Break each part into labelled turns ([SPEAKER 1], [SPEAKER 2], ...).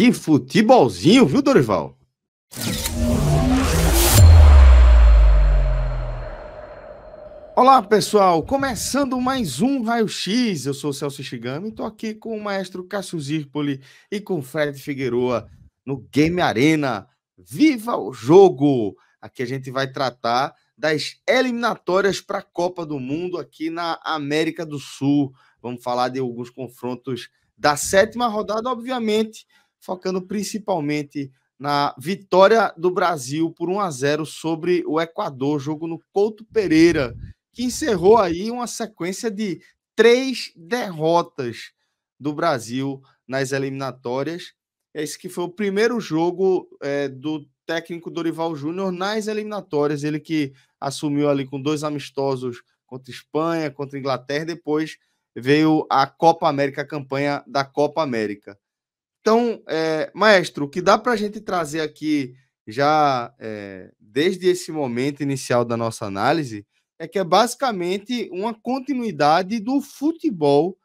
[SPEAKER 1] Que futebolzinho, viu, Dorival? Olá, pessoal! Começando mais um Raio X. Eu sou o Celso Shigami, estou aqui com o maestro Cássio Zirpoli e com o Fred Figueroa no Game Arena. Viva o jogo! Aqui a gente vai tratar das eliminatórias para a Copa do Mundo aqui na América do Sul. Vamos falar de alguns confrontos da sétima rodada, obviamente, focando principalmente na vitória do Brasil por 1 a 0 sobre o Equador, jogo no Couto Pereira, que encerrou aí uma sequência de três derrotas do Brasil nas eliminatórias. Esse que foi o primeiro jogo é, do técnico Dorival Júnior nas eliminatórias, ele que assumiu ali com dois amistosos contra Espanha, contra Inglaterra, depois veio a Copa América, a campanha da Copa América. Então, é, maestro, o que dá para a gente trazer aqui, já é, desde esse momento inicial da nossa análise, é que é basicamente uma continuidade do futebol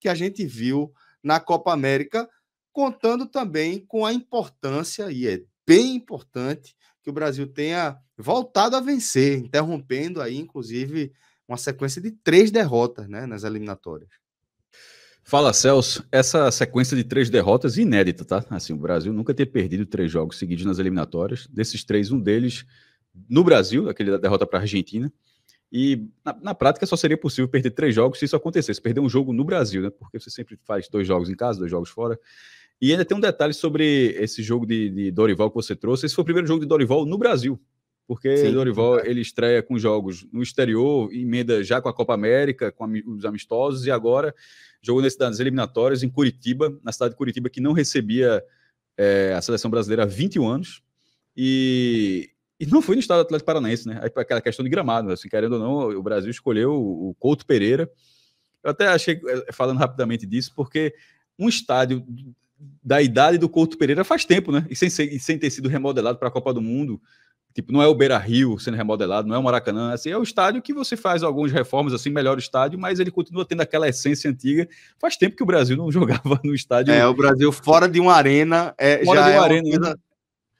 [SPEAKER 1] que a gente viu na Copa América, contando também com a importância, e é bem importante, que o Brasil tenha voltado a vencer, interrompendo aí, inclusive, uma sequência de três derrotas né, nas eliminatórias.
[SPEAKER 2] Fala, Celso. Essa sequência de três derrotas inédita, tá? Assim, o Brasil nunca ter perdido três jogos seguidos nas eliminatórias. Desses três, um deles no Brasil, aquele da derrota para a Argentina. E na, na, prática só seria possível perder três jogos se isso acontecesse, perder um jogo no Brasil, né? Porque você sempre faz dois jogos em casa, dois jogos fora. E ainda tem um detalhe sobre esse jogo de, de Dorival que você trouxe. Esse foi o primeiro jogo de Dorival no Brasil porque Sim, Dorival ele estreia com jogos no exterior, emenda já com a Copa América, com os amistosos, e agora jogou nesse, nas eliminatórias em Curitiba, na cidade de Curitiba, que não recebia é, a seleção brasileira há 21 anos, e, e não foi no estado do Atlético Paranaense, né? Aí, aquela questão de gramado, assim, querendo ou não, o Brasil escolheu o Couto Pereira. Eu até achei, eh, falando rapidamente disso, porque um estádio da idade do Couto Pereira faz tempo, né? E sem, ser, e sem ter sido remodelado para a Copa do Mundo Tipo, não é o Beira Rio sendo remodelado, não é o Maracanã, assim, é o estádio que você faz algumas reformas, assim, melhor o estádio, mas ele continua tendo aquela essência antiga. Faz tempo que o Brasil não jogava no estádio. É, o Brasil fora de uma arena. É, fora já de é uma é arena. Uma né?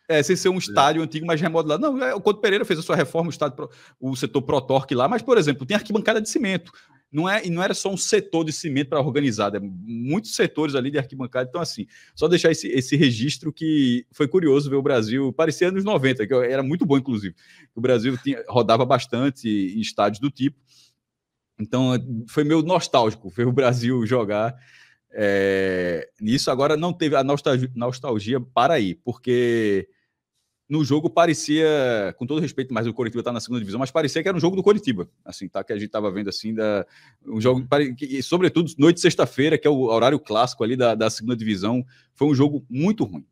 [SPEAKER 2] É, sem ser um é. estádio é. antigo, mas remodelado. Não, é, o Couto Pereira fez a sua reforma, o, estádio, o setor Protorque lá, mas, por exemplo, tem arquibancada de cimento não, é, não era só um setor de cimento para organizar. Né? muitos setores ali de arquibancada. Então, assim, só deixar esse, esse registro que foi curioso ver o Brasil, parecia anos 90, que era muito bom, inclusive. O Brasil tinha, rodava bastante em estádios do tipo. Então, foi meio nostálgico ver o Brasil jogar é, nisso. Agora, não teve a nostalgia, nostalgia para ir, porque no jogo parecia, com todo respeito, mas o Coritiba está na segunda divisão, mas parecia que era um jogo do Coritiba, assim, tá? Que a gente estava vendo assim da um jogo uhum. e sobretudo noite de sexta-feira, que é o horário clássico ali da, da segunda divisão, foi um jogo muito ruim.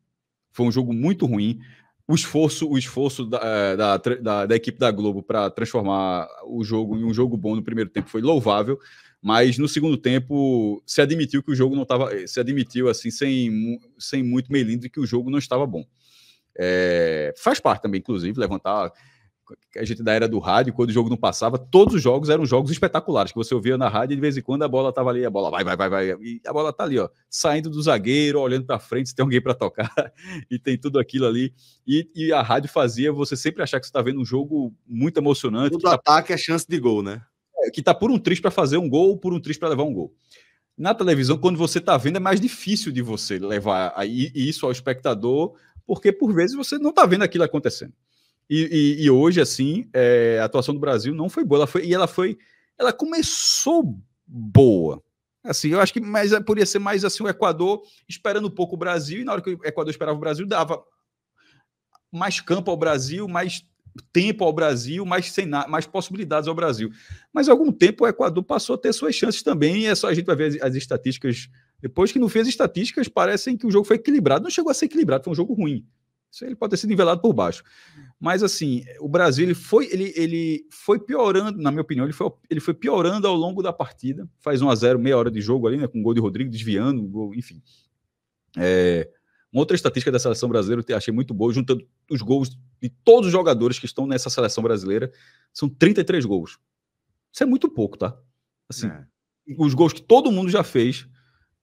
[SPEAKER 2] Foi um jogo muito ruim. O esforço, o esforço da, eh, da, da, da equipe da Globo para transformar o jogo em um jogo bom no primeiro tempo foi louvável, mas no segundo tempo se admitiu que o jogo não estava, eh, se admitiu assim sem, sem muito melindre que o jogo não estava bom. É, faz parte também, inclusive, levantar a gente da era do rádio, quando o jogo não passava, todos os jogos eram jogos espetaculares, que você ouvia na rádio e de vez em quando a bola tava ali, a bola vai, vai, vai, vai, e a bola tá ali, ó, saindo do zagueiro, olhando para frente, se tem alguém para tocar, e tem tudo aquilo ali. E, e, a rádio fazia você sempre achar que você tá vendo um jogo muito emocionante. Todo tá ataque tá, é chance de gol, né? É, que tá por um triste para fazer um gol, por um triste para levar um gol. Na televisão, quando você tá vendo, é mais difícil de você levar aí isso ao espectador porque por vezes você não está vendo aquilo acontecendo. E, e, e hoje, assim, é, a atuação do Brasil não foi boa. Ela foi, e ela foi. Ela começou boa. Assim, eu acho que mais, poderia ser mais assim o Equador esperando um pouco o Brasil, e na hora que o Equador esperava o Brasil, dava mais campo ao Brasil, mais tempo ao Brasil, mais, mais possibilidades ao Brasil. Mas algum tempo o Equador passou a ter suas chances também, e é só a gente vai ver as, as estatísticas depois que não fez estatísticas, parecem que o jogo foi equilibrado. Não chegou a ser equilibrado, foi um jogo ruim. Isso ele pode ter sido nivelado por baixo. Mas assim, o Brasil ele foi, ele, ele foi piorando, na minha opinião, ele foi, ele foi piorando ao longo da partida. Faz 1 a 0 meia hora de jogo ali, né? Com o gol de Rodrigo desviando, gol, enfim. É, uma outra estatística da seleção brasileira eu achei muito boa, juntando os gols de todos os jogadores que estão nessa seleção brasileira, são 33 gols. Isso é muito pouco, tá? Assim, é. os gols que todo mundo já fez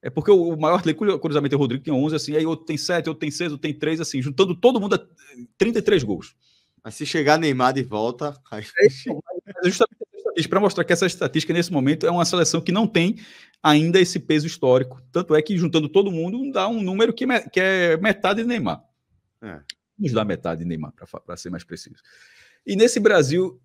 [SPEAKER 2] é porque o maior curiosamente, é o Rodrigo, tem 11, assim, aí outro tem 7, outro tem 6, outro tem 3, assim, juntando todo mundo é, a 33 gols. Mas se chegar Neymar de volta. Aí... É, é justamente para mostrar que essa estatística, nesse momento, é uma seleção que não tem ainda esse peso histórico. Tanto é que, juntando todo mundo, dá um número que, é me, que é metade de Neymar. É. Nos dá metade de Neymar, para ser mais preciso. E nesse Brasil,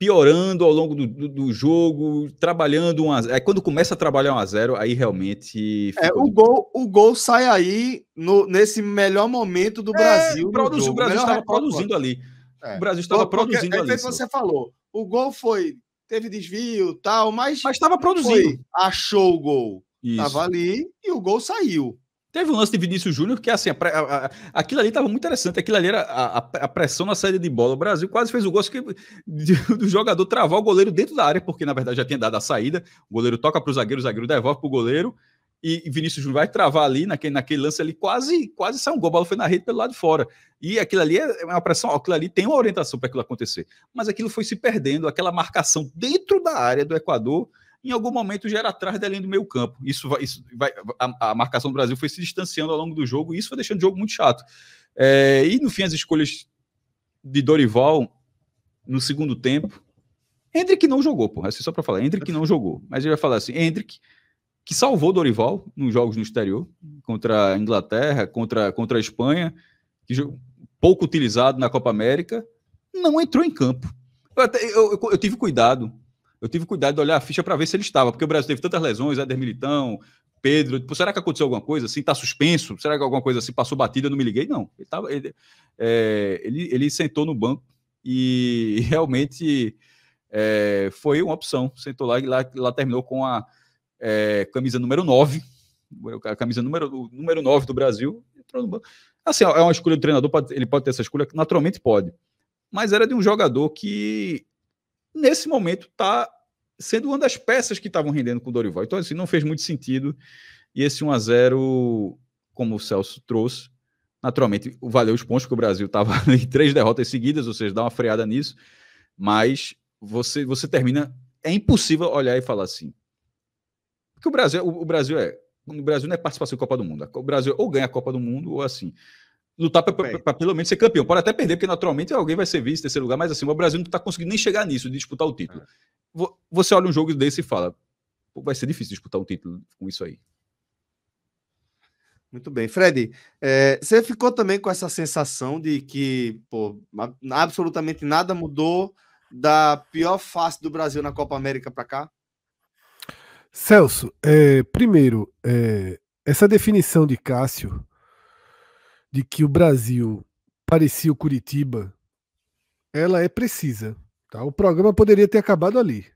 [SPEAKER 2] piorando ao longo do, do, do jogo, trabalhando um a zero. É quando começa a trabalhar um a zero, aí realmente. É, o, gol, o gol sai aí no, nesse melhor momento do é, Brasil. Produz, o Brasil estava produzindo ali. É. O Brasil estava produzindo é, é ali. É que você falou.
[SPEAKER 1] O gol foi. Teve desvio tal, mas. Mas estava produzindo. Foi,
[SPEAKER 2] achou o gol. Estava ali e o gol saiu. Teve um lance de Vinícius Júnior que, assim, a, a, aquilo ali estava muito interessante. Aquilo ali era a, pressão na saída de bola. O Brasil quase fez o gosto que, de, do jogador travar o goleiro dentro da área, porque na verdade já tinha dado a saída. O goleiro toca para o zagueiro, o zagueiro devolve para o goleiro. E, e Vinícius Júnior vai travar ali, naquele, naquele lance ali, quase quase sai um gol. A bola foi na rede pelo lado de fora. E aquilo ali é, é uma pressão, aquilo ali tem uma orientação para aquilo acontecer. Mas aquilo foi se perdendo, aquela marcação dentro da área do Equador em algum momento já era atrás da linha do meio campo. Isso vai, isso vai a, a, marcação do Brasil foi se distanciando ao longo do jogo e isso foi deixando o jogo muito chato. É, e no fim, as escolhas de Dorival no segundo tempo. Hendrick não jogou, porra, assim, só para falar. Hendrick não jogou, mas ele vai falar assim: Hendrick, que salvou Dorival nos jogos no exterior, contra a Inglaterra, contra, contra a Espanha, que pouco utilizado na Copa América, não entrou em campo. Eu, até, eu, eu, eu tive cuidado eu tive cuidado de olhar a ficha para ver se ele estava, porque o Brasil teve tantas lesões, Éder Militão, Pedro, será que aconteceu alguma coisa assim? Está suspenso? Será que alguma coisa assim passou batida? Eu não me liguei, não. Ele, tava, ele, é, ele, ele sentou no banco e realmente é, foi uma opção. Sentou lá e lá, lá terminou com a é, camisa número 9, a camisa número, número 9 do Brasil, entrou no banco. Assim, é uma escolha do treinador, pode, ele pode ter essa escolha, naturalmente pode. Mas era de um jogador que nesse momento está sendo uma das peças que estavam rendendo com o Dorival. Então, assim, não fez muito sentido. E esse 1 a 0 como o Celso trouxe, naturalmente valeu os pontos, porque o Brasil estava em três derrotas seguidas, ou seja, dá uma freada nisso. Mas você, você termina. É impossível olhar e falar assim. Porque o Brasil, o, o Brasil é. O Brasil não é participação em Copa do Mundo. O Brasil ou ganha a Copa do Mundo ou assim lutar para pelo menos ser campeão. Pode até perder, porque naturalmente alguém vai ser vice, terceiro lugar, mas assim, o Brasil não está conseguindo nem chegar nisso, de disputar o título. É. Você olha um jogo desse e fala, vai ser difícil disputar um título com isso aí. Muito bem. Fred,
[SPEAKER 1] é, você ficou também com essa sensação de que pô, absolutamente nada mudou da pior face do Brasil na Copa América para cá?
[SPEAKER 3] Celso, é, primeiro, é, essa definição de Cássio de que o Brasil parecia o Curitiba, ela é precisa. Tá? O programa poderia ter acabado ali.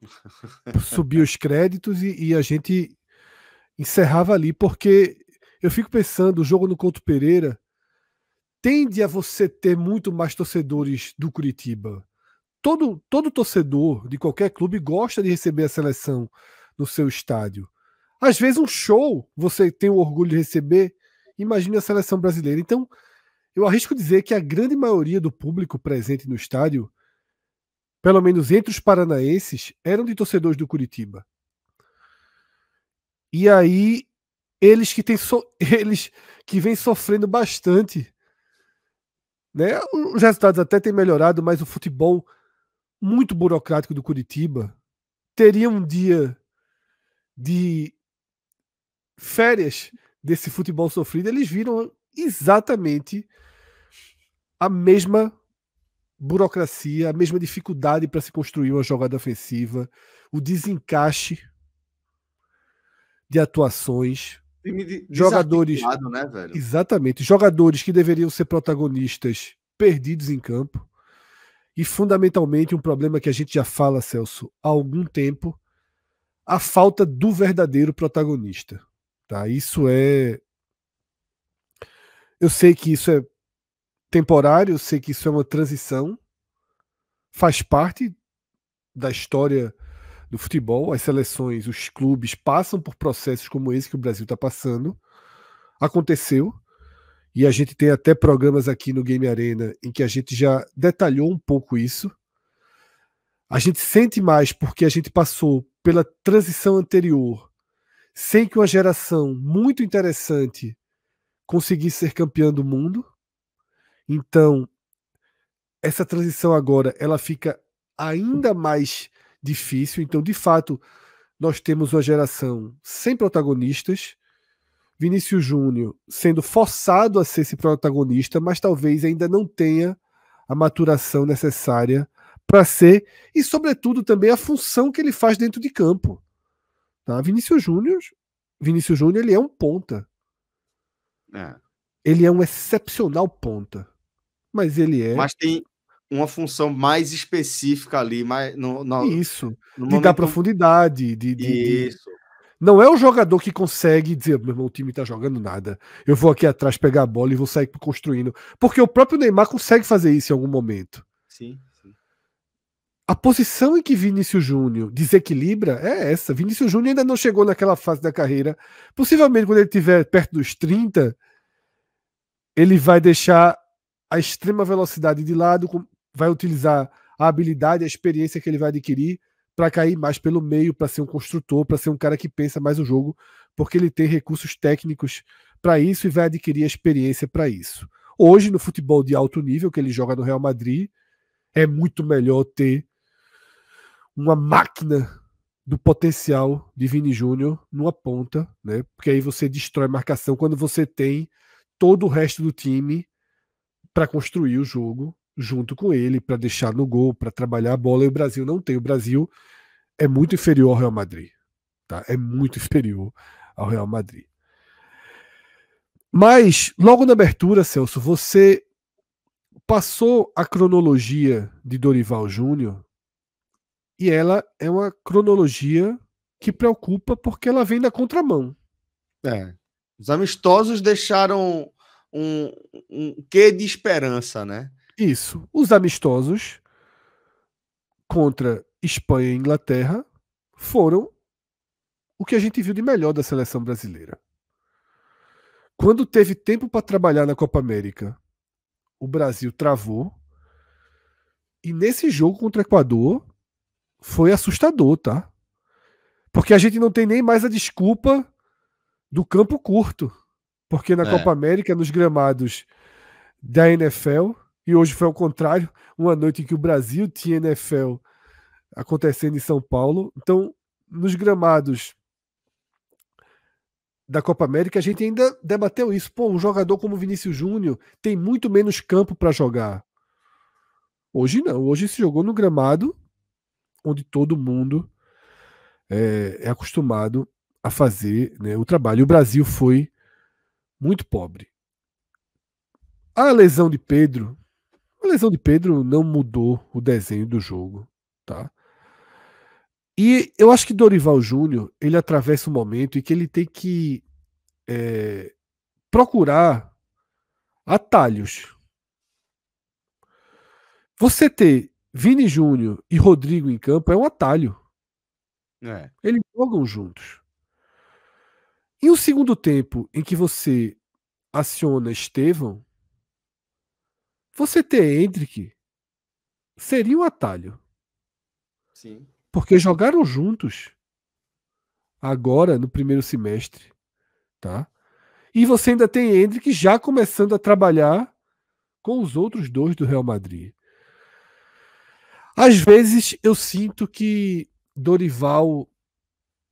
[SPEAKER 3] Subir os créditos e, e, a gente encerrava ali, porque eu fico pensando, o jogo no Couto Pereira tende a você ter muito mais torcedores do Curitiba. Todo, todo torcedor de qualquer clube gosta de receber a seleção no seu estádio. Às vezes um show você tem o orgulho de receber, imagine a seleção brasileira. Então, eu arrisco dizer que a grande maioria do público presente no estádio, pelo menos entre os paranaenses, eram de torcedores do Curitiba. E aí, eles que têm so... eles que vêm sofrendo bastante, né? Os resultados até têm melhorado, mas o futebol muito burocrático do Curitiba teria um dia de férias desse futebol sofrido, eles viram exatamente a mesma burocracia, a mesma dificuldade para se construir uma jogada ofensiva, o desencaixe de atuações, de jogadores, né, velho? exatamente, jogadores que deveriam ser protagonistas perdidos em campo e fundamentalmente um problema que a gente já fala, Celso, há algum tempo, a falta do verdadeiro protagonista. Tá? Isso é. Eu sei que isso é temporário, eu sei que isso é uma transição, faz parte da história do futebol. As seleções, os clubes passam por processos como esse que o Brasil está passando. Aconteceu. E a gente tem até programas aqui no Game Arena em que a gente já detalhou um pouco isso. A gente sente mais porque a gente passou pela transição anterior sem que uma geração muito interessante conseguisse ser campeã do mundo. Então, essa transição agora ela fica ainda mais difícil. Então, de fato, nós temos uma geração sem protagonistas. Vinícius Júnior sendo forçado a ser esse protagonista, mas talvez ainda não tenha a maturação necessária para ser e, sobretudo, também a função que ele faz dentro de campo. Tá? Vinícius Júnior, Vinícius Júnior, ele é um ponta. É. Ele é um excepcional ponta. Mas ele é. Mas
[SPEAKER 1] tem uma função mais específica ali, mais no, no isso,
[SPEAKER 3] no de dar profundidade, de,
[SPEAKER 2] de isso. De...
[SPEAKER 3] Não é o jogador que consegue dizer, meu irmão, o time tá jogando nada. Eu vou aqui atrás pegar a bola e vou sair construindo. Porque o próprio Neymar consegue fazer isso em algum momento. Sim a posição em que Vinícius Júnior desequilibra é essa. Vinícius Júnior ainda não chegou naquela fase da carreira. Possivelmente, quando ele estiver perto dos 30, ele vai deixar a extrema velocidade de lado, vai utilizar a habilidade, a experiência que ele vai adquirir para cair mais pelo meio, para ser um construtor, para ser um cara que pensa mais o jogo, porque ele tem recursos técnicos para isso e vai adquirir a experiência para isso. Hoje, no futebol de alto nível que ele joga no Real Madrid, é muito melhor ter uma máquina do potencial de Vini Júnior numa ponta, né? Porque aí você destrói marcação quando você tem todo o resto do time para construir o jogo junto com ele, para deixar no gol, para trabalhar a bola, e o Brasil não tem. O Brasil é muito inferior ao Real Madrid, tá? É muito inferior ao Real Madrid. Mas logo na abertura, Celso, você passou a cronologia de Dorival Júnior e ela é uma cronologia
[SPEAKER 1] que preocupa porque ela vem da contramão. É. Os amistosos deixaram um, um quê de esperança, né? Isso. Os amistosos
[SPEAKER 3] contra Espanha e Inglaterra foram o que a gente viu de melhor da seleção brasileira. Quando teve tempo para trabalhar na Copa América, o Brasil travou. E nesse jogo contra o Equador, foi assustador, tá? Porque a gente não tem nem mais a desculpa do campo curto. Porque na é. Copa América, nos gramados da NFL, e hoje foi ao contrário, uma noite em que o Brasil tinha NFL acontecendo em São Paulo. Então, nos gramados da Copa América, a gente ainda debateu isso. Pô, um jogador como Vinícius Júnior tem muito menos campo para jogar. Hoje não, hoje se jogou no gramado onde todo mundo é, é acostumado a fazer né, o trabalho. E o Brasil foi muito pobre. A lesão de Pedro, a lesão de Pedro não mudou o desenho do jogo, tá? E eu acho que Dorival Júnior ele atravessa um momento em que ele tem que é, procurar atalhos. Você ter Vini Júnior e Rodrigo em campo é um atalho. É. Eles jogam juntos. E o segundo tempo em que você aciona Estevão, você ter Hendrick seria um atalho. Sim. Porque jogaram juntos agora no primeiro semestre, tá? E você ainda tem Hendrick já começando a trabalhar com os outros dois do Real Madrid. Às vezes eu sinto que Dorival.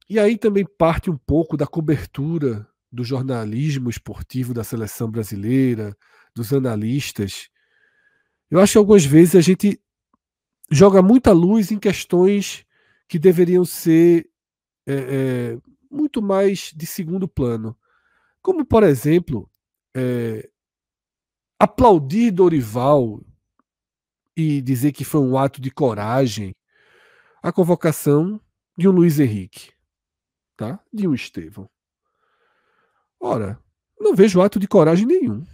[SPEAKER 3] E aí também parte um pouco da cobertura do jornalismo esportivo da seleção brasileira, dos analistas. Eu acho que algumas vezes a gente joga muita luz em questões que deveriam ser é, é, muito mais de segundo plano. Como, por exemplo, é, aplaudir Dorival e dizer que foi um ato de coragem a convocação de um Luiz Henrique, tá? De um Estevão. Ora, não vejo ato de coragem nenhum.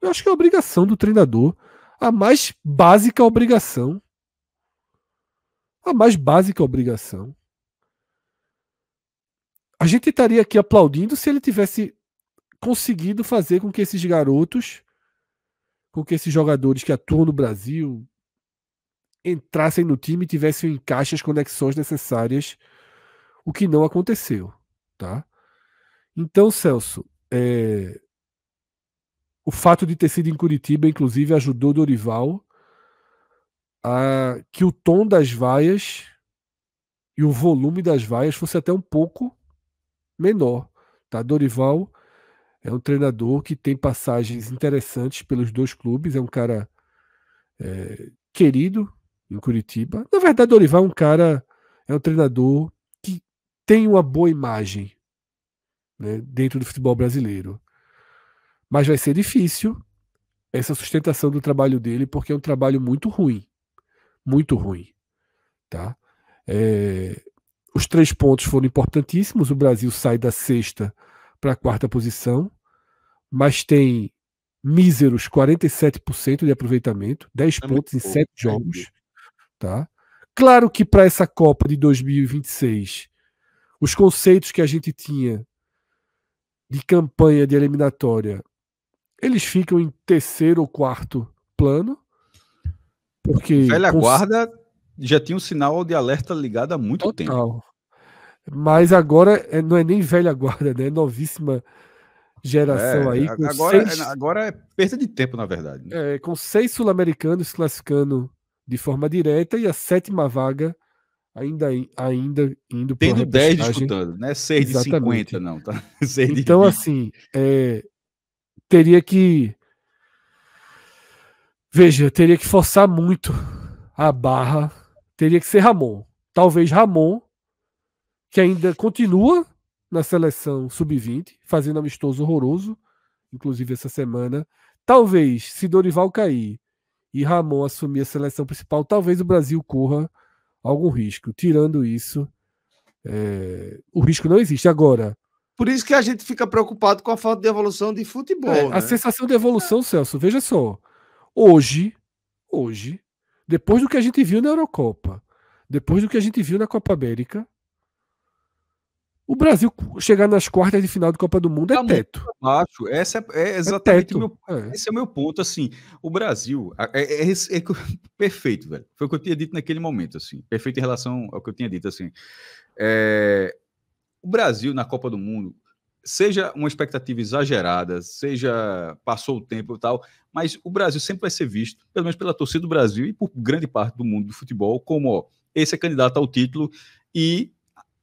[SPEAKER 3] Eu acho que é a obrigação do treinador, a mais básica obrigação. A mais básica obrigação. A gente estaria aqui aplaudindo se ele tivesse conseguido fazer com que esses garotos, com que esses jogadores que atuam no Brasil, entrassem no time e tivessem o encaixe as conexões necessárias, o que não aconteceu, tá? Então, Celso, é... o fato de ter sido em Curitiba, inclusive, ajudou Dorival a que o tom das vaias e o volume das vaias fosse até um pouco menor, tá? Dorival é um treinador que tem passagens interessantes pelos dois clubes, é um cara é, querido em Curitiba. Na verdade, Dorival é um cara, é um treinador que tem uma boa imagem né, dentro do futebol brasileiro. Mas vai ser difícil essa sustentação do trabalho dele, porque é um trabalho muito ruim. Muito ruim. Tá? É, os três pontos foram importantíssimos. O Brasil sai da sexta para a quarta posição, mas tem míseros 47% de aproveitamento, 10 é pontos em 7 é jogos. Tá? Claro que para essa Copa de 2026, os conceitos que a gente tinha de campanha de eliminatória, eles ficam em terceiro ou quarto plano. Porque velha guarda
[SPEAKER 2] já tinha um sinal de alerta ligado há muito total. tempo.
[SPEAKER 3] Mas agora é, não é nem velha guarda, né? É novíssima geração é, aí. agora, é seis...
[SPEAKER 2] agora é perda de tempo, na verdade. Né? É, com
[SPEAKER 3] seis sul-americanos classificando de forma direta e a sétima vaga ainda, ainda indo para Tendo 10 disputando, né? 6 de Exatamente. 50 não, tá? De... Então assim, é, teria que Veja, teria que forçar muito a barra, teria que ser Ramon. Talvez Ramon, que ainda continua na seleção sub-20, fazendo amistoso horroroso, inclusive essa semana. Talvez, se Dorival cair, e Ramon assumir a seleção principal, talvez o Brasil corra algum risco. Tirando isso, é... o risco não existe. Agora.
[SPEAKER 1] Por isso que a gente fica preocupado com a falta de evolução de futebol. É, né? A
[SPEAKER 3] sensação de evolução, Celso, veja só. Hoje, hoje, depois do que a gente viu na Eurocopa, depois do que a gente viu na Copa América, o Brasil chegar nas quartas de final de Copa do Mundo é tá é teto.
[SPEAKER 2] Baixo. Essa é, é, é exatamente é meu, esse é o meu ponto. Assim, o Brasil é, é, é perfeito, velho. Foi o que eu tinha dito naquele momento, assim, perfeito em relação ao que eu tinha dito, assim. o Brasil na Copa do Mundo, seja uma expectativa exagerada, seja passou o tempo e tal, mas o Brasil sempre vai ser visto, pelo menos pela torcida do Brasil e por grande parte do mundo do futebol, como ó, esse é candidato ao título e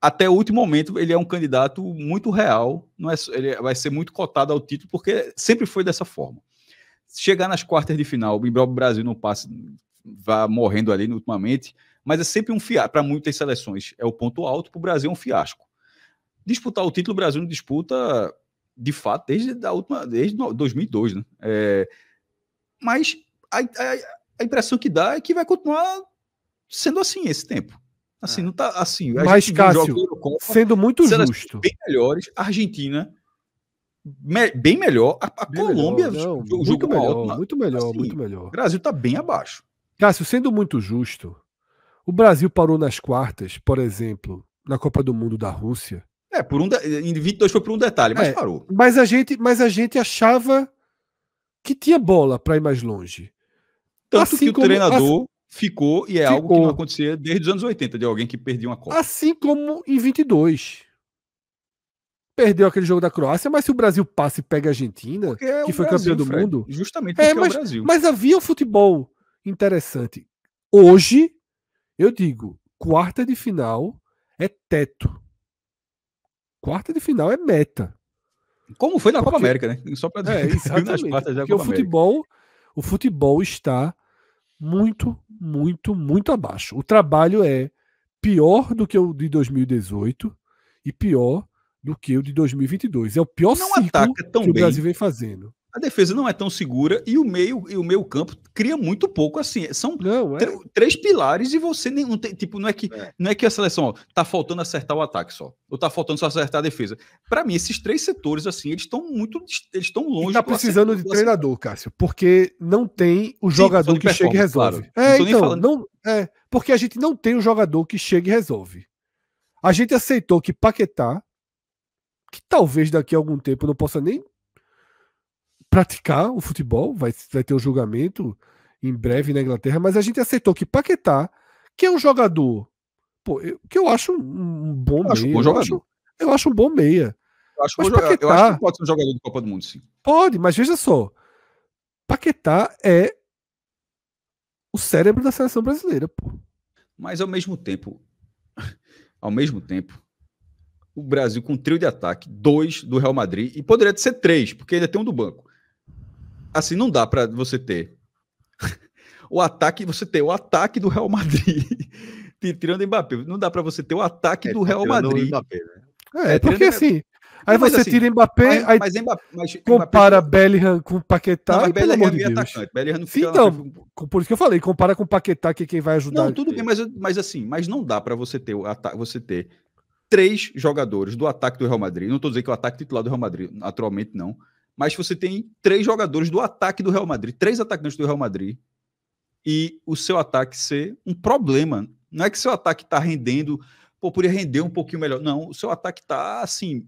[SPEAKER 2] até o último momento, ele é um candidato muito real, não é, ele vai ser muito cotado ao título, porque sempre foi dessa forma. Chegar nas quartas de final, o Brasil não passa, vá morrendo ali ultimamente, mas é sempre um fiasco. Para muitas seleções é o ponto alto, para o Brasil é um fiasco. Disputar o título, o Brasil não disputa, de fato, desde, a última, desde 2002, né? É, mas a, a, a impressão que dá é que vai continuar sendo assim esse tempo. Assim, não tá assim. Mas, Cássio, Eurocopa, sendo muito justo. Bem melhores, a Argentina me, bem melhor. A, a bem Colômbia melhor, jogo muito, melhor, muito melhor, assim, muito melhor. O Brasil tá bem abaixo. Cássio, sendo muito
[SPEAKER 3] justo, o Brasil parou nas quartas, por exemplo, na Copa do Mundo da Rússia.
[SPEAKER 2] É, por um de... em 22 foi por um detalhe, mas é, parou.
[SPEAKER 3] Mas a gente, mas a gente achava que tinha bola para ir mais longe.
[SPEAKER 2] Tanto assim que o como, treinador assim, Ficou e é Ficou. algo que não acontecia desde os anos 80, de alguém que perdia uma Copa.
[SPEAKER 3] Assim como em 22. Perdeu aquele jogo da Croácia, mas se o Brasil passa e pega a Argentina, é que foi Brasil, campeão do Fred, mundo. Justamente é, mas, é o Brasil. Mas havia um futebol interessante. Hoje, eu digo, quarta de final é teto. Quarta de final é meta. Como foi na Porque... Copa América, né? Só
[SPEAKER 2] para dizer. É, exatamente. Porque o futebol,
[SPEAKER 3] América. o futebol está muito, muito, muito abaixo. O trabalho é pior do que o de 2018 e
[SPEAKER 2] pior do que o de 2022. É o pior não ciclo que o Brasil vem fazendo a defesa não é tão segura e o meio e o meio campo cria muito pouco assim são não, é. três pilares e você nem tem, tipo não é que é. não é que a seleção ó, tá faltando acertar o ataque só ou tá faltando só acertar a defesa para mim esses três setores assim eles estão muito eles estão longe e tá precisando
[SPEAKER 3] de treinador Cássio porque não tem o Sim, jogador que chega e resolve claro. é não então não é porque a gente não tem o jogador que chega e resolve a gente aceitou que Paquetá que talvez daqui a algum tempo não possa nem praticar o futebol, vai, vai ter o um julgamento em breve na Inglaterra, mas a gente aceitou que Paquetá, que é um jogador, pô, eu, que eu acho um bom eu meia, um bom eu, acho, eu acho um bom meia. Eu acho, mas Paquetá, eu acho que
[SPEAKER 2] pode ser um jogador de Copa do Mundo, sim.
[SPEAKER 3] Pode, mas veja só, Paquetá é o cérebro da seleção brasileira,
[SPEAKER 2] pô. Mas ao mesmo tempo, ao mesmo tempo, o Brasil com um trio de ataque, dois do Real Madrid, e poderia ser três, porque ainda é tem um do banco assim, não dá para você ter o ataque, você ter o ataque do Real Madrid, tirando Mbappé, não dá para você ter o ataque é, do Real Madrid. Mbappé, né? É, é porque assim, aí mas, você assim, tira Mbappé, mas, aí mas Mbappé, mas compara
[SPEAKER 3] Mbappé... Bellingham com Paquetá, não, mas e, pelo amor é de Deus.
[SPEAKER 2] Bellingham não então,
[SPEAKER 3] por isso que eu falei, compara com Paquetá que é quem vai
[SPEAKER 2] ajudar. Não, tudo bem, mas, mas assim, mas não dá para você ter o ataque, você ter três jogadores do ataque do Real Madrid. Não estou dizendo que o ataque titular do Real Madrid, naturalmente não mas você tem três jogadores do ataque do Real Madrid, três atacantes do Real Madrid, e o seu ataque ser um problema. Não é que seu ataque está rendendo, pô, poderia render um pouquinho melhor. Não, o seu ataque está assim.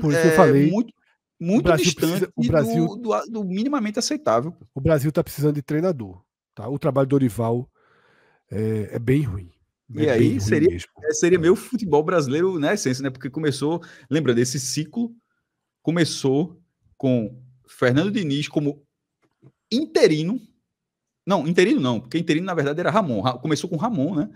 [SPEAKER 2] Por isso é, eu falei. Muito, muito o distante precisa, o Brasil, do, do, do, minimamente aceitável.
[SPEAKER 3] O Brasil está precisando de treinador. Tá? O trabalho do Dorival é, é bem ruim.
[SPEAKER 2] É e aí seria, é, seria meio futebol brasileiro na né, essência, né? Porque começou, lembra desse ciclo começou com Fernando Diniz como interino. Não, interino não, porque interino na verdade era Ramon. Começou com Ramon, né?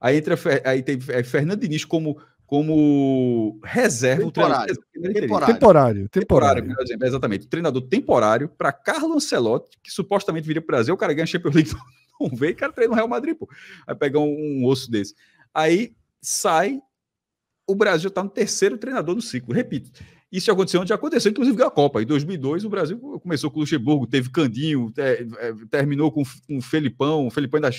[SPEAKER 2] Aí entra aí tem é, Fernando Diniz como como reserva temporário, temporário, temporário, temporário, exatamente, treinador temporário para Carlos Ancelotti, que supostamente viria para o Brasil, o cara ganha Champions League, não veio, o cara treina no Real Madrid, pô. Vai pegar um, um osso desse. Aí sai o Brasil está no terceiro treinador do ciclo. Repito, isso aconteceu onde aconteceu, inclusive na Copa. Em 2002, o Brasil começou com o Luxemburgo, teve Candinho, é, terminou com, com o Felipão. O Felipão ainda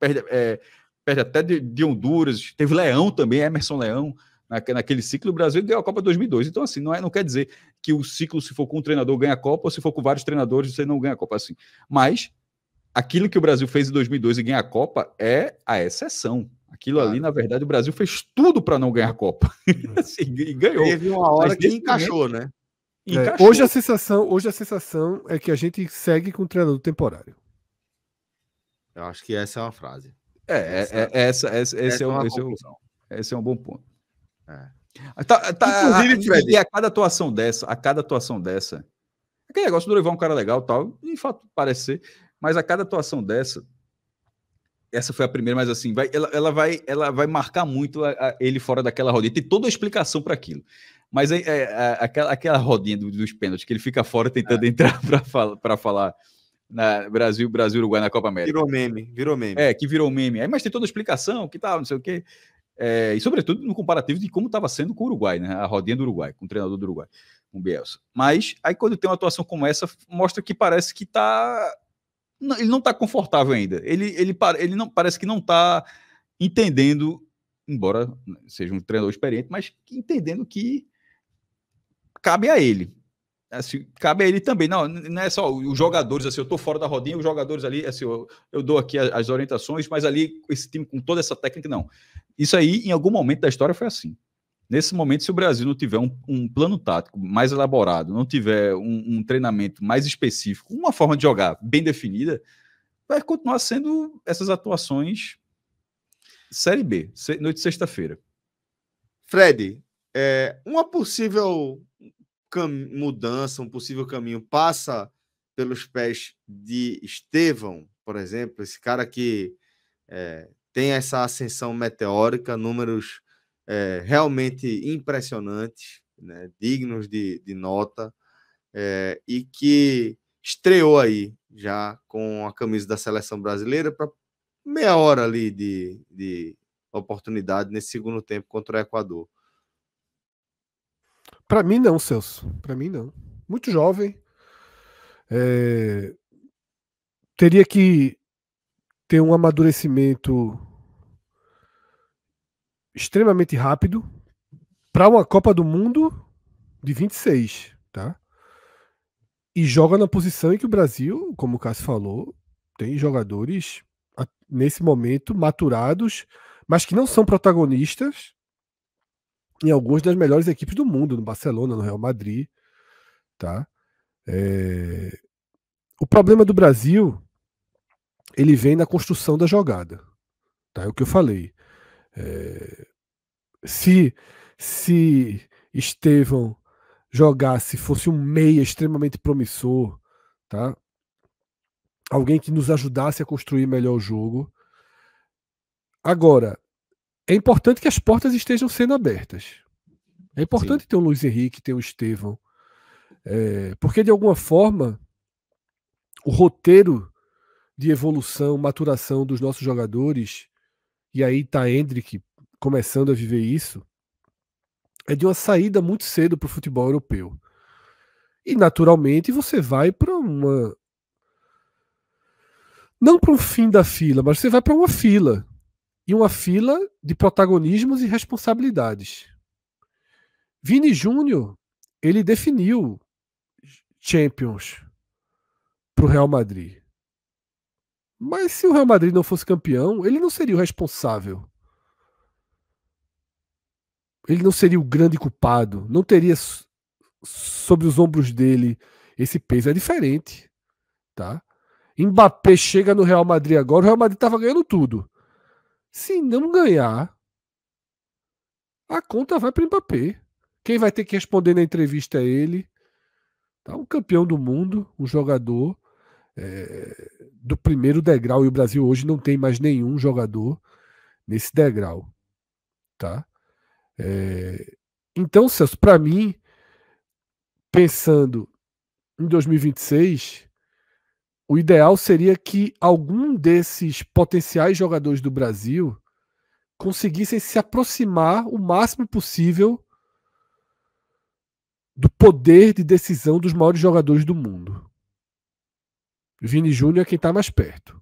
[SPEAKER 2] perde, é, perde até de, de, Honduras. Teve Leão também, Emerson Leão, na, naquele ciclo. O Brasil ganhou a Copa 2002. Então, assim, não, é, não quer dizer que o ciclo, se for com um treinador, ganha a Copa, ou se for com vários treinadores, você não ganha a Copa. assim. Mas aquilo que o Brasil fez em 2002 e ganha a Copa é a exceção. Aquilo claro. ali, na verdade, o Brasil fez tudo para não ganhar a Copa. Uhum. Assim, e
[SPEAKER 3] ganhou. Teve uma hora Mas que
[SPEAKER 2] encaixou, momento, né?
[SPEAKER 3] É, hoje a sensação, hoje a sensação é que a gente segue com o treinador temporário.
[SPEAKER 1] Eu acho que essa é
[SPEAKER 2] uma frase. É, é essa, é, é, essa, essa, essa, essa é, é esse, é um, esse é um bom ponto. É. Ah, tá, tá, Inclusive, a, ah, e a cada atuação dessa, a cada atuação dessa, aquele negócio do levar é um cara legal, tal, de fato parece ser, mas a cada atuação dessa, essa foi a primeira, mas assim, vai, ela, ela vai, ela vai marcar muito a, a ele fora daquela rodinha. Tem toda a explicação para aquilo. Mas é, é, aquela, aquela rodinha do, dos pênaltis, que ele fica fora tentando é. entrar para fala, falar na Brasil, Brasil, Uruguai na Copa América. Virou meme, virou meme. É, que virou meme. Aí, mas tem toda a explicação, que tal, não sei o quê. É, e sobretudo no comparativo de como estava sendo com o Uruguai, né? A rodinha do Uruguai, com o treinador do Uruguai, com o Bielsa. Mas aí quando tem uma atuação como essa, mostra que parece que está ele não está confortável ainda. Ele, ele, ele não parece que não está entendendo, embora né, seja um treinador experiente, mas entendendo que cabe a ele. Assim, cabe a ele também. Não, não é só os jogadores, assim, eu estou fora da rodinha, os jogadores ali, assim, eu, eu dou aqui as, as orientações, mas ali esse time com toda essa técnica, não. Isso aí, em algum momento da história, foi assim. Nesse momento, se o Brasil não tiver um, um plano tático mais elaborado, não tiver um, um, treinamento mais específico, uma forma de jogar bem definida, vai continuar sendo essas atuações Série B, noite de sexta-feira. Fred, é, uma possível mudança, um possível caminho
[SPEAKER 1] passa pelos pés de Estevão, por exemplo, esse cara que é, tem essa ascensão meteórica, números é, realmente impressionantes, né, dignos de, de nota, é, e que estreou aí já com a camisa da seleção brasileira para meia hora ali de, de oportunidade nesse segundo tempo contra o Equador.
[SPEAKER 3] Para mim não, Celso. Para mim não. Muito jovem. É... Teria que ter um amadurecimento extremamente rápido para uma Copa do Mundo de 26, tá? E joga na posição em que o Brasil, como o Cássio falou, tem jogadores nesse momento maturados, mas que não são protagonistas em algumas das melhores equipes do mundo, no Barcelona, no Real Madrid, tá? É... O problema do Brasil, ele vem na construção da jogada, tá? É o que eu falei. É, se, se Estevão jogasse, fosse um meia extremamente promissor, tá? alguém que nos ajudasse a construir melhor o jogo. Agora, é importante que as portas estejam sendo abertas. É importante Sim. ter o Luiz Henrique, ter o Estevão. É, porque, de alguma forma, o roteiro de evolução, maturação dos nossos jogadores e aí tá Hendrick começando a viver isso, é de uma saída muito cedo para o futebol europeu. E naturalmente você vai para uma. Não para um fim da fila, mas você vai para uma fila. E uma fila de protagonismos e responsabilidades. Vini Júnior, ele definiu Champions para o Real Madrid. Mas se o Real Madrid não fosse campeão, ele não seria o responsável. Ele não seria o grande culpado. Não teria sobre os ombros dele esse peso. É diferente. Tá? Mbappé chega no Real Madrid agora. O Real Madrid estava ganhando tudo. Se não ganhar, a conta vai para o Mbappé. Quem vai ter que responder na entrevista é ele. Tá? Um campeão do mundo, um jogador. É do primeiro degrau e o Brasil hoje não tem mais nenhum jogador nesse degrau, tá? É, então, Celso, para mim, pensando em 2026, o ideal seria que algum desses potenciais jogadores do Brasil conseguissem se aproximar o máximo possível do poder de decisão dos maiores jogadores do mundo. Vini Júnior é quem está mais perto.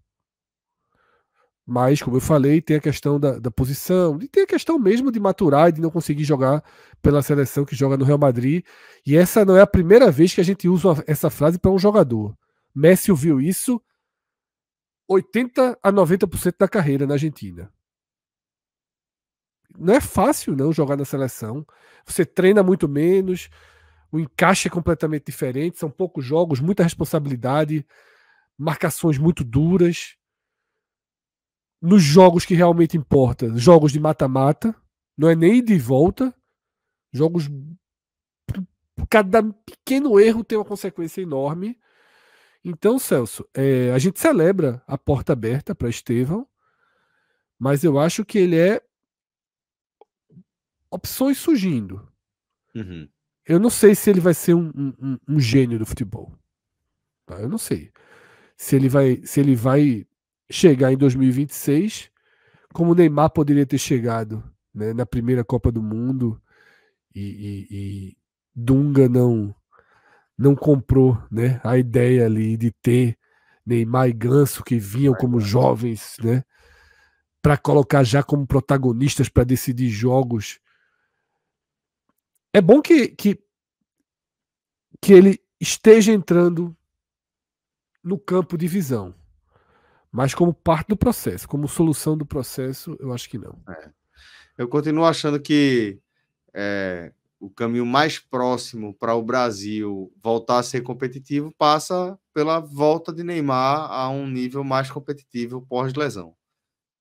[SPEAKER 3] Mas, como eu falei, tem a questão da, da, posição, e tem a questão mesmo de maturar e de não conseguir jogar pela seleção que joga no Real Madrid. E essa não é a primeira vez que a gente usa essa frase para um jogador. Messi ouviu isso 80 a 90% da carreira na Argentina. Não é fácil não jogar na seleção. Você treina muito menos, o encaixe é completamente diferente, são poucos jogos, muita responsabilidade marcações muito duras. Nos jogos que realmente importa, jogos de mata-mata, não é nem de volta. Jogos cada pequeno erro tem uma consequência enorme. Então, Celso, é, a gente celebra a porta aberta para Estevão, mas eu acho que ele é opções surgindo. Uhum. Eu não sei se ele vai ser um, um, um gênio do futebol. Tá, eu não sei se ele vai, se ele vai chegar em 2026 como o Neymar poderia ter chegado né, na primeira Copa do Mundo e, e, e Dunga não não comprou né, a ideia ali de ter Neymar e Ganso que vinham como jovens, né, para colocar já como protagonistas para decidir jogos. É bom que, que, que ele esteja entrando no campo de visão, mas como parte do processo, como solução do processo, eu acho que não.
[SPEAKER 1] É. Eu continuo achando que é, o caminho mais próximo para o Brasil voltar a ser competitivo passa pela volta de Neymar a um nível mais competitivo pós-lesão.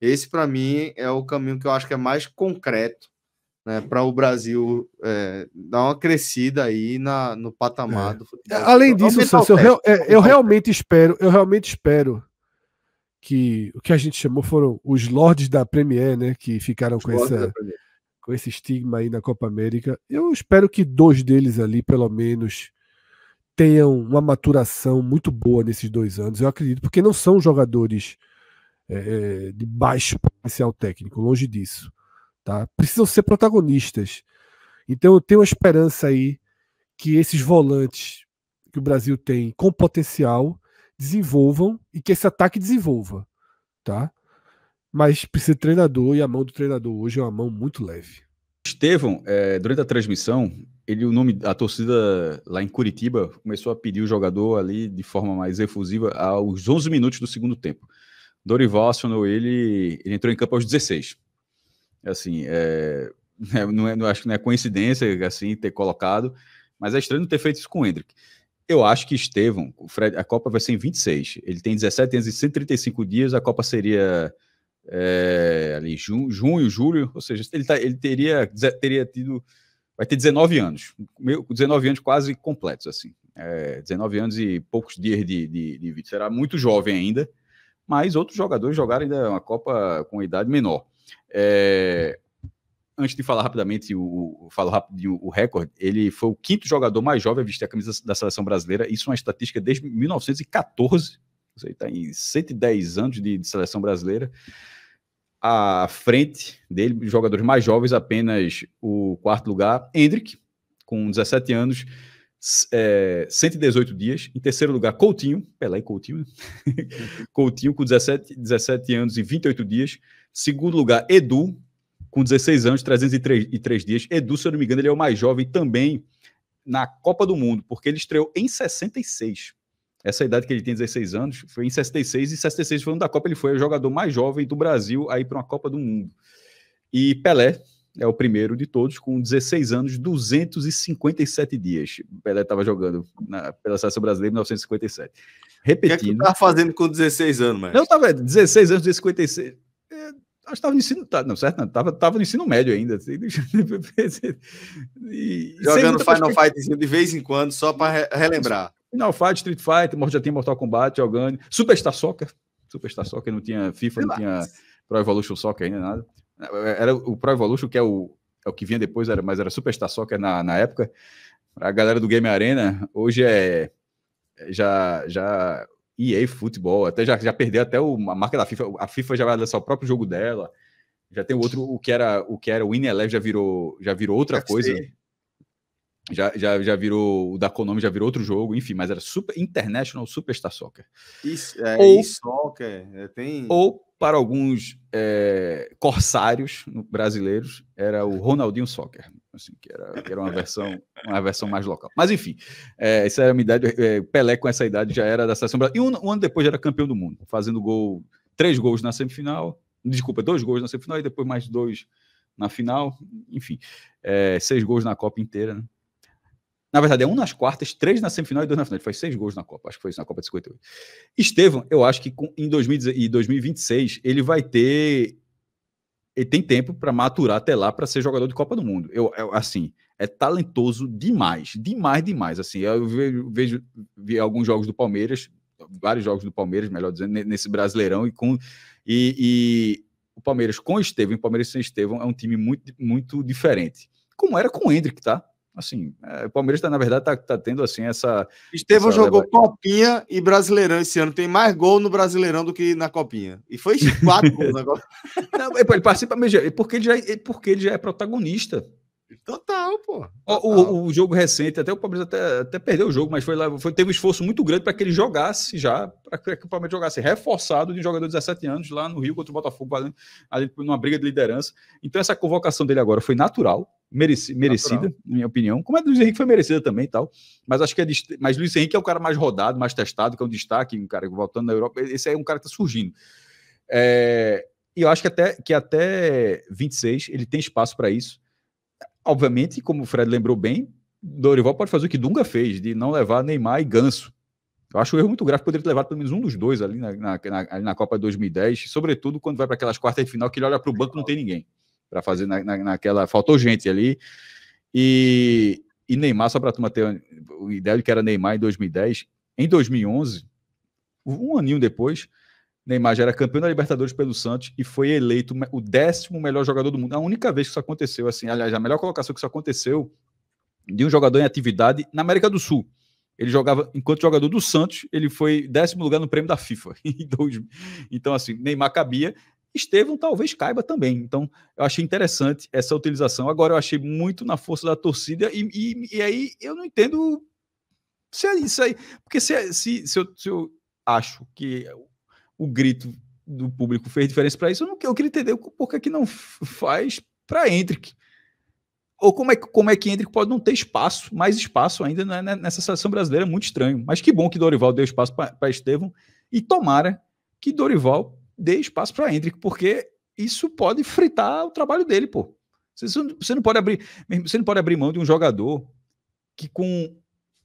[SPEAKER 1] Esse, para mim, é o caminho que eu acho que é mais concreto né, para o Brasil é, dar uma crescida aí na, no patamar é. do é,
[SPEAKER 3] futebol. Além disso, eu, real, é, eu realmente espero, eu realmente espero que o que a gente chamou foram os lords da Premier, né, que ficaram com, essa, com esse estigma aí na Copa América. Eu espero que dois deles ali, pelo menos, tenham uma maturação muito boa nesses dois anos, eu acredito, porque não são jogadores é, é, de baixo potencial técnico, longe disso Tá? Precisam ser protagonistas. Então eu tenho esperança aí que esses volantes que o Brasil tem com potencial desenvolvam e que esse ataque desenvolva. Tá? Mas precisa de treinador e a mão do treinador hoje é uma mão muito leve.
[SPEAKER 2] Estevam, é, durante a transmissão, ele o nome a torcida lá em Curitiba começou a pedir o jogador ali de forma mais efusiva aos 11 minutos do segundo tempo. Dorival acionou ele, ele entrou em campo aos 16. Assim, é, não, é, não acho que não é coincidência assim ter colocado, mas é estranho ter feito isso com o Hendrick. Eu acho que Estevam, Fred, a Copa vai ser em 26. Ele tem 17 anos e 135 dias, a Copa seria é, ali junho, junho, julho, ou seja, ele, tá, ele teria, teria tido vai ter 19 anos, 19 anos quase completos, assim, é, 19 anos e poucos dias de, de, de, vida. Será muito jovem ainda, mas outros jogadores jogaram ainda uma Copa com idade menor. É, antes de falar rapidamente, o, falo rapidinho o recorde, ele foi o quinto jogador mais jovem a vestir a camisa da seleção brasileira, isso é uma estatística desde 1914, você está em 110 anos de, de, seleção brasileira, à frente dele, jogadores mais jovens, apenas o quarto lugar, Hendrick, com 17 anos, é, 118 dias. Em terceiro lugar, Coutinho, Pelé e Coutinho, né? Coutinho com 17, 17 anos e 28 dias. Segundo lugar, Edu, com 16 anos, 303 dias. Edu, se eu não me engano, ele é o mais jovem também na Copa do Mundo, porque ele estreou em 66. Essa idade que ele tem, 16 anos, foi em 66, e 66 foi ano da Copa, ele foi o jogador mais jovem do Brasil aí para uma Copa do Mundo. E Pelé, é o primeiro de todos, com 16 anos, 257 dias. Pelé estava jogando na, pela Seleção Brasileira em 1957. Repetindo. O que, é que fazendo com 16 anos, mas? Não, estava 16 anos, 256. É, acho que estava no ensino. Tá, não, certo? tava, tava no ensino médio ainda. Assim. e, Jogando Final Fight de vez em quando, só para relembrar. Final Fight, Street Fight, já tinha Mortal Kombat jogando. Superstar Soccer. Superstar Soccer não tinha FIFA, não tinha Pro Evolution Soccer ainda, nada. É, era o Pro Evolution, que é o, é o que vinha depois, era, mas era Superstar Soccer na, na época. A galera do Game Arena hoje é, é já já EA Futebol, até já, já perdeu até o, a marca da FIFA. A FIFA já vai lançar o próprio jogo dela. Já tem outro, o que era o que era o Ineleve já virou já virou outra coisa. Já, já, já virou o da Konami, já virou outro jogo, enfim, mas era Super International Superstar Soccer. Isso, é, ou, Soccer, é, tem. Ou para alguns é, corsários brasileiros, era o Ronaldinho Soccer, assim, que, era, que era uma versão uma versão mais local. Mas enfim, é, essa era a minha idade, é, Pelé com essa idade já era da seleção brasileira. E um, um, ano depois já era campeão do mundo, fazendo gol, três gols na semifinal, desculpa, dois gols na semifinal e depois mais dois na final, enfim, é, seis gols na Copa inteira, né? Na verdade, é um nas quartas, três na semifinal e dois na final. Ele faz seis gols na Copa, acho que foi isso na Copa de 58. Estevam, eu acho que com, em 2026 ele vai ter. Ele tem tempo para maturar até lá para ser jogador de Copa do Mundo. Eu, eu, assim, é talentoso demais, demais, demais. Assim, eu vejo, vejo vi alguns jogos do Palmeiras, vários jogos do Palmeiras, melhor dizendo, nesse Brasileirão e com e, e o Palmeiras com Estevam, o Palmeiras sem Estevam é um time muito, muito diferente. Como era com o Hendrick, tá? assim, é, o Palmeiras, tá, na verdade, está tá tendo assim essa. Estevão essa jogou Copinha e Brasileirão esse ano. Tem mais gol no Brasileirão do que na Copinha. E foi quatro gols agora. Não, é, ele participa mesmo, é porque ele já, é, porque ele já é protagonista. Total, pô. Total. O, o, jogo recente, até o Palmeiras até, até perdeu o jogo, mas foi lá, foi, teve um esforço muito grande para que ele jogasse já, para que o Palmeiras jogasse reforçado de um jogador de 17 anos lá no Rio contra o Botafogo, ali, ali numa briga de liderança. Então essa convocação dele agora foi natural, mereci, merecida, natural. na minha opinião. Como a é do Luiz Henrique foi merecida também e tal. Mas acho que é. Mas Luiz Henrique é o cara mais rodado, mais testado, que é um destaque, um cara voltando na Europa. Esse aí é um cara que tá surgindo. É, e eu acho que até, que até 26 ele tem espaço para isso obviamente, como o Fred lembrou bem, Dorival pode fazer o que Dunga fez, de não levar Neymar e Ganso. Eu acho um erro muito grave, poderia ter levado pelo menos um dos dois ali na, na, na, ali na Copa de 2010, sobretudo quando vai para aquelas quartas de final que ele olha para o banco não tem ninguém para fazer na, na, naquela. Faltou gente ali. E, e Neymar, só para tu ter uma ideia de que era Neymar em 2010, em 2011, um aninho depois, Neymar já era campeão da Libertadores pelo Santos e foi eleito o décimo melhor jogador do mundo. A única vez que isso aconteceu, assim, aliás, a melhor colocação que isso aconteceu de um jogador em atividade na América do Sul. Ele jogava, enquanto jogador do Santos, ele foi décimo lugar no prêmio da FIFA. então, assim, Neymar cabia. Estevam, talvez caiba também. Então, eu achei interessante essa utilização. Agora, eu achei muito na força da torcida. E, e, e aí, eu não entendo se é isso aí. Porque se, é, se, se, eu, se eu acho que o grito do público fez diferença para isso. Eu, não, eu queria entender por que, que não faz para Hendrick. Ou como é, como é que Hendrick pode não ter espaço, mais espaço ainda né, né nessa seleção brasileira, é muito estranho. Mas que bom que Dorival deu espaço para Estevam e tomara que Dorival dê espaço para Hendrick, porque isso pode fritar o trabalho dele, pô. Você não pode abrir, você não pode abrir mão de um jogador que com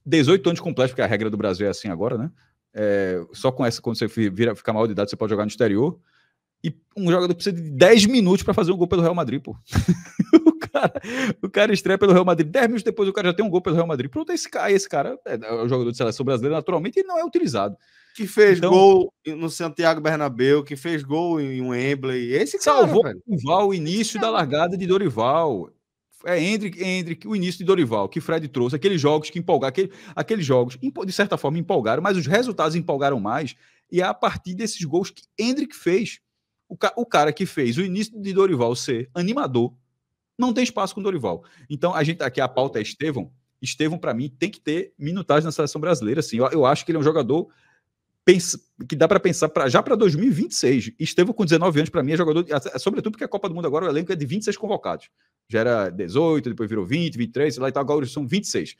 [SPEAKER 2] 18 anos completos, porque a regra do Brasil é assim agora, né? É, só com essa, quando você vira, ficar maior de idade, você pode jogar no exterior. E um jogador precisa de 10 minutos para fazer um gol pelo Real Madrid, pô. o, cara, o cara estreia pelo Real Madrid, 10 minutos depois o cara já tem um gol pelo Real Madrid. Pronto, esse cara, esse cara é, é, o jogador de seleção brasileira, naturalmente, e não é utilizado. Que fez então, gol no Santiago Bernabéu, que fez gol em Wembley. Esse salvou o o início da largada de Dorival é Hendrick, Hendrick, o início de Dorival, que Fred trouxe, aqueles jogos que empolgaram, aquele, aqueles jogos, de certa forma, empolgaram, mas os resultados empolgaram mais, e é a partir desses gols que Hendrick fez. O, ca, o cara que fez o início de Dorival ser animador, não tem espaço com Dorival. Então, a gente tá aqui, a pauta é Estevão. Estevão, para mim, tem que ter minutagem na seleção brasileira. Assim. Eu, eu, acho que ele é um jogador que dá para pensar pra, já para 2026. Estevam com 19 anos, para mim, é jogador. É, é sobretudo porque a Copa do Mundo agora o elenco é de 26 convocados. Já era 18, depois virou 20, 23, sei lá então e tal. Agora são 26.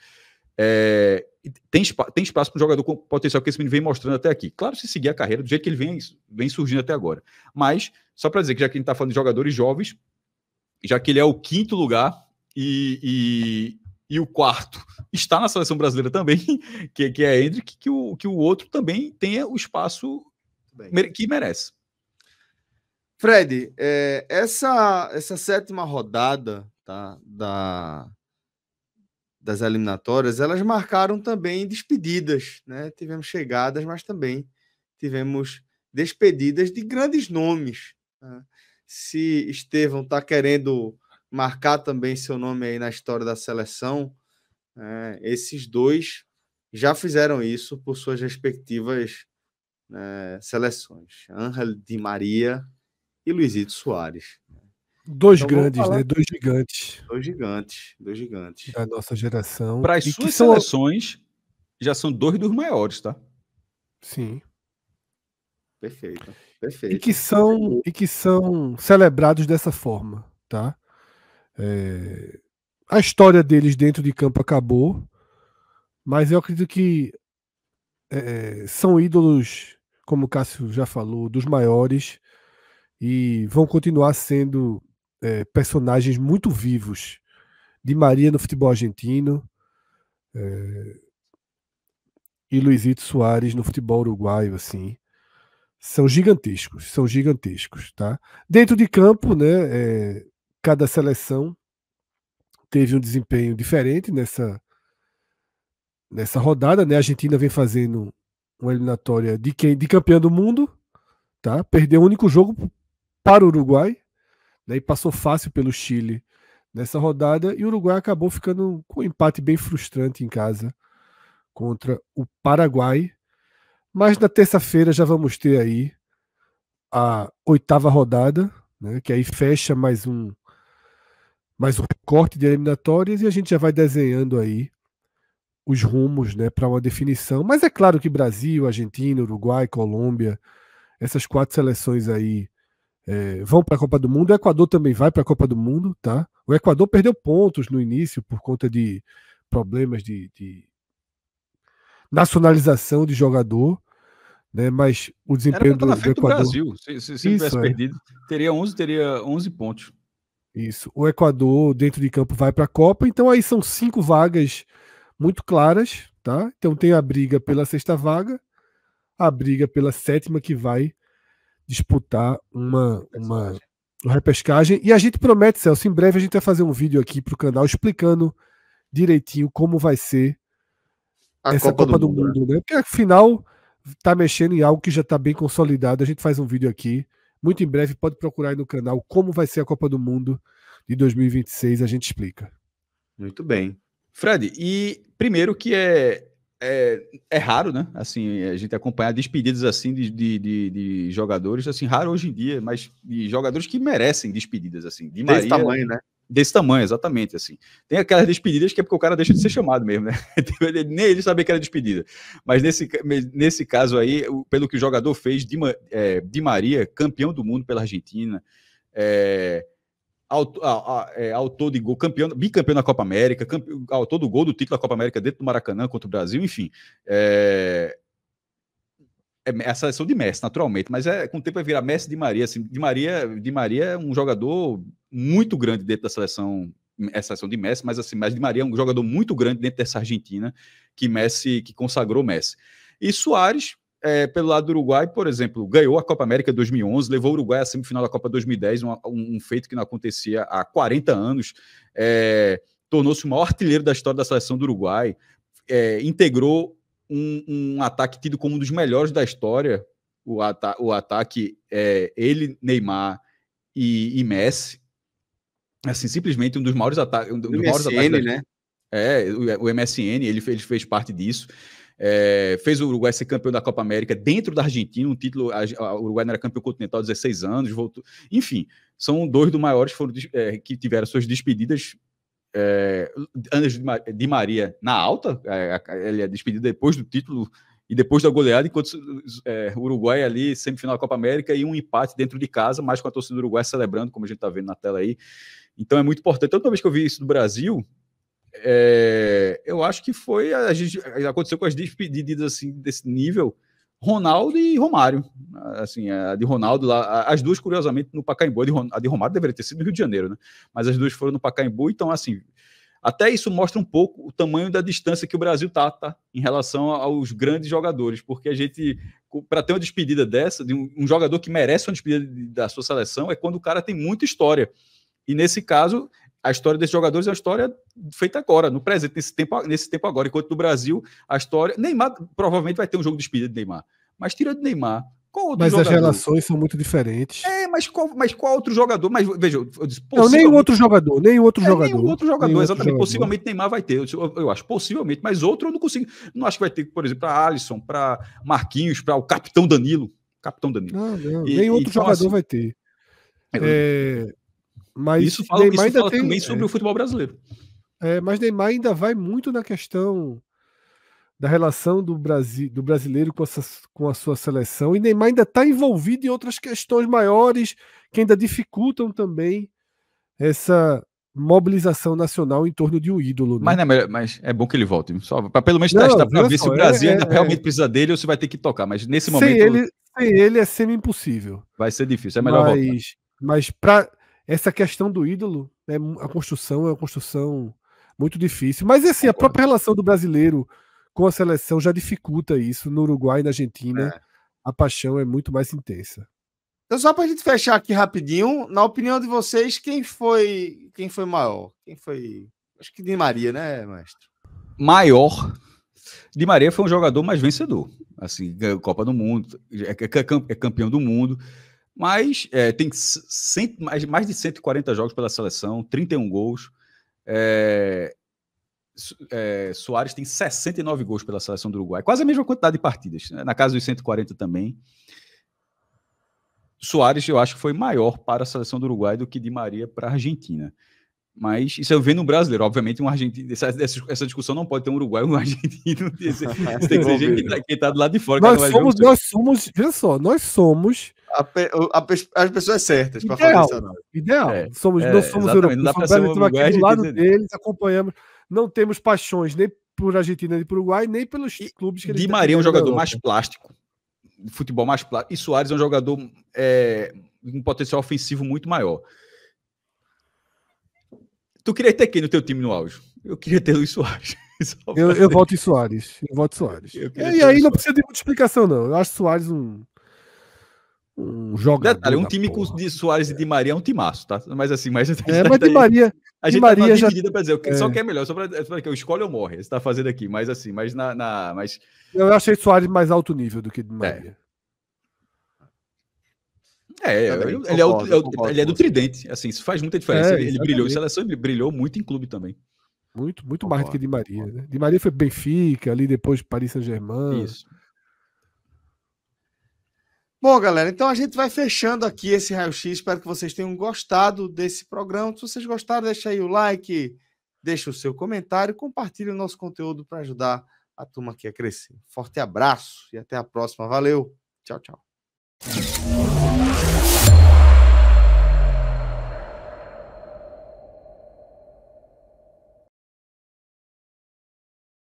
[SPEAKER 2] É, tem, tem espaço para um jogador com potencial que esse menino vem mostrando até aqui. Claro, se seguir a carreira do jeito que ele vem, vem surgindo até agora. Mas, só para dizer que já que a gente está falando de jogadores jovens, já que ele é o quinto lugar e, e o quarto está na seleção brasileira também, que, que é Hendrick, que o, que o outro também tenha o espaço que merece.
[SPEAKER 1] Fred, é, essa, essa sétima rodada tá, da, das eliminatórias, elas marcaram também despedidas, né? Tivemos chegadas, mas também tivemos despedidas de grandes nomes. Né? Se Estevão está querendo marcar também seu nome aí na história da seleção. É, esses dois já fizeram isso por suas respectivas é, seleções. Ángel Di Maria e
[SPEAKER 2] Luizito Soares. Né.
[SPEAKER 3] Dois então, grandes, né? Dois gigantes.
[SPEAKER 2] Dois gigantes, dois gigantes. Da nossa geração. Para as e suas seleções, já são dois dos maiores, tá? Sim. Perfeito. Perfeito. E que são,
[SPEAKER 3] e que são celebrados dessa forma, tá? É, a história deles dentro de campo acabou, mas eu acredito que é, é, são ídolos, como o Cássio já falou, dos maiores e vão continuar sendo é, personagens muito vivos. De Maria no futebol argentino é, e Luizito Soares no futebol uruguaio, assim são gigantescos, são gigantescos, tá? Dentro de campo, né, é, cada seleção teve um desempenho diferente nessa, nessa rodada. Né? A Argentina vem fazendo uma eliminatória de, quem, de campeão do mundo, tá? perdeu o único jogo para o Uruguai, né? e passou fácil pelo Chile nessa rodada, e o Uruguai acabou ficando com um empate bem frustrante em casa contra o Paraguai. Mas na terça-feira já vamos ter aí a oitava rodada, né, que aí fecha mais um mais um corte de eliminatórias e a gente já vai desenhando aí os rumos né, para uma definição. Mas é claro que Brasil, Argentina, Uruguai, Colômbia, essas quatro seleções aí é, vão para a Copa do Mundo. O Equador também vai para a Copa do Mundo, tá? O Equador perdeu pontos no início por conta de problemas de, de nacionalização de jogador. Né, mas o desempenho do, do, Equador. Brasil. Se, se, se tivesse é. perdido,
[SPEAKER 2] teria 11, teria 11 pontos. Isso.
[SPEAKER 3] O Equador, dentro de campo, vai para a Copa. Então, aí são cinco vagas muito claras, tá? Então, tem a briga pela sexta vaga, a briga pela sétima, que vai disputar uma, uma, repescagem. E a gente promete, Celso, em breve a gente vai fazer um vídeo aqui para o canal explicando direitinho como vai ser a essa Copa, Copa do, do, Mundo, né? né? Porque, afinal, tá mexendo em algo que já está bem consolidado. A gente faz um vídeo aqui muito em breve, pode procurar aí no canal como vai ser a Copa do Mundo de 2026, a gente explica.
[SPEAKER 2] Muito bem. Fred, e primeiro que é, é, é raro, né? Assim, a gente acompanhar despedidas assim de, de, de, de, jogadores, assim, raro hoje em dia, mas de jogadores que merecem despedidas, assim. De Desse Maria, tamanho, né? Desse tamanho, exatamente, assim. Tem aquelas despedidas que é porque o cara deixa de ser chamado mesmo, né? Então, nem ele sabia que era despedida. Mas nesse, nesse caso aí, pelo que o jogador fez, Di, é, Di Maria, campeão do mundo pela Argentina, é, autor, a, a, é, autor de gol, campeão, bicampeão da Copa América, campeão, autor do gol do título da Copa América dentro do Maracanã contra o Brasil, enfim. É, é a seleção de Messi, naturalmente, mas é, com o tempo vai virar Messi de Maria. Assim, de Maria de Maria é um jogador muito grande dentro da seleção, é seleção de Messi, mas assim, mas de Maria é um jogador muito grande dentro dessa Argentina que Messi que consagrou Messi. E Soares, é, pelo lado do Uruguai, por exemplo, ganhou a Copa América 2011, levou o Uruguai à semifinal da Copa 2010, um, um feito que não acontecia há 40 anos. É, Tornou-se o maior artilheiro da história da seleção do Uruguai, é, integrou um, um ataque tido como um dos melhores da história, o, ata o ataque é ele, Neymar e, e Messi. Assim, simplesmente um dos maiores ataques. Um dos MSN, maiores ataques né? É, o, o MSN, ele fez, ele fez parte disso. É, fez o Uruguai ser campeão da Copa América dentro da Argentina, um título. o Uruguai não era campeão continental há 16 anos, voltou. Enfim, são dois dos maiores foram, é, que tiveram suas despedidas é, de Maria na alta, é, ele é despedido depois do título e depois da goleada, enquanto é, Uruguai é ali, semifinal da Copa América e um empate dentro de casa, mais com a torcida do Uruguai celebrando, como a gente está vendo na tela aí. Então é muito importante. Toda vez que eu vi isso do Brasil, é, eu acho que foi. A gente, aconteceu com as despedidas assim, desse nível Ronaldo e Romário. Assim, é, a de Ronaldo lá, as duas, curiosamente, no Pacaembu. A de, Romário deveria ter sido no Rio de Janeiro, né? Mas as duas foram no Pacaembu, então, assim, até isso mostra um pouco o tamanho da distância que o Brasil tá, tá em relação aos grandes jogadores, porque a gente, para ter uma despedida dessa, de um, jogador que merece uma despedida da sua seleção, é quando o cara tem muita história. E nesse caso, a história desses jogadores é uma história feita agora, no presente, nesse tempo, nesse tempo agora. Enquanto no Brasil, a história. Neymar provavelmente vai ter um jogo de despedida de Neymar. Mas tirando Neymar, qual outro mas jogador? as relações
[SPEAKER 3] são muito diferentes.
[SPEAKER 2] É, mas qual, mas qual outro jogador? Mas veja, eu disse, Não, nenhum outro
[SPEAKER 3] jogador, nem outro é, jogador. Nenhum outro jogador, nenhum exatamente. Outro jogador. Possivelmente
[SPEAKER 2] Neymar vai ter, eu, eu, acho, possivelmente, mas outro eu não consigo. Não acho que vai ter, por exemplo, para Alisson, para Marquinhos, para o capitão Danilo. Capitão Danilo. Não, ah, não, e, nem outro então, jogador assim, vai
[SPEAKER 3] ter. É, mas isso fala, Neymar isso fala tem, também sobre é, o futebol brasileiro. É, mas Neymar ainda vai muito na questão da relação do, Brasil, do brasileiro com a, com a sua seleção. E Neymar ainda está envolvido em outras questões maiores que ainda dificultam também essa mobilização nacional em torno de um
[SPEAKER 2] ídolo. Né? Mas, é mas é bom que ele volte. Só para pelo menos testar para é ver só, se o é, Brasil é, ainda é, realmente precisa dele ou se vai ter que tocar. Mas nesse sem momento. Ele,
[SPEAKER 3] sem ele é semi-impossível.
[SPEAKER 2] Vai ser difícil, é melhor mas, voltar.
[SPEAKER 3] Mas para essa questão do ídolo, é a hum. construção é uma construção muito difícil. Mas assim, a própria relação do brasileiro com a seleção já dificulta isso. No Uruguai
[SPEAKER 1] e na Argentina,
[SPEAKER 3] é. a paixão é muito mais intensa.
[SPEAKER 1] Então, só para a gente fechar aqui rapidinho, na opinião de vocês, quem foi quem foi maior? Quem foi. Acho que Di Maria, né, mestre?
[SPEAKER 2] Maior. Di Maria foi um jogador mais vencedor. Assim, Copa do Mundo, é, é, é, é campeão do mundo. Mas é, tem cento, mais, mais de 140 jogos pela seleção, 31 gols. É, é, Soares tem 69 gols pela seleção do Uruguai, quase a mesma quantidade de partidas, né? na casa dos 140 também. Soares, eu acho que foi maior para a seleção do Uruguai do que Di Maria para a Argentina. Mas isso eu vendo um brasileiro. Obviamente, um argentino. Essa, essa, discussão não pode ter um uruguai, um argentino. Você tem que ser quem está tá do lado de fora. Nós somos, nós
[SPEAKER 3] somos, veja só, nós somos.
[SPEAKER 2] A, a, as pessoas certas
[SPEAKER 1] para falar isso. Não. Ideal. É, somos, é, nós somos europeus. Somos brasileiros aqui do lado entender. deles, acompanhamos.
[SPEAKER 3] Não temos paixões nem por Argentina, nem por Uruguai, nem pelos e, clubes que eles Di Maria é um jogador mais
[SPEAKER 2] plástico. Futebol mais plástico. E Soares é um jogador é, um potencial ofensivo muito maior. Tu queria ter quem no teu time no auge?
[SPEAKER 3] Eu queria ter Luiz Soares. Eu, eu voto em Soares. Eu voto Soares. Eu e aí não precisa de muita explicação, não. Eu acho Soares um.
[SPEAKER 2] Um jogador. Detalhe, um time porra. com de Soares e de Maria é um timaço, tá? Mas assim, mas. É, tá, mas de Maria. A gente Maria tá já... pra dizer, é. só que é melhor, só pra, pra que eu escolho ou morre. Você tá fazendo aqui, mas assim, mas na. na mas...
[SPEAKER 3] Eu achei Soares mais alto
[SPEAKER 2] nível do que de é. Maria. É. É, é ele, concordo, é o, concordo, ele, é do tridente, assim, isso faz muita diferença. É, ele, ele brilhou em seleção e brilhou muito em clube também.
[SPEAKER 3] Muito, muito concordo, mais do que de Maria. Né? Maria foi Benfica, ali depois Paris Saint-Germain. Isso.
[SPEAKER 1] Bom, galera, então a gente vai fechando aqui esse raio-x. Espero que vocês tenham gostado desse programa. Se vocês gostaram, deixa aí o like, deixa o seu comentário, compartilhe o nosso conteúdo para ajudar a turma aqui a crescer. Forte abraço e até a próxima. Valeu. Tchau, tchau.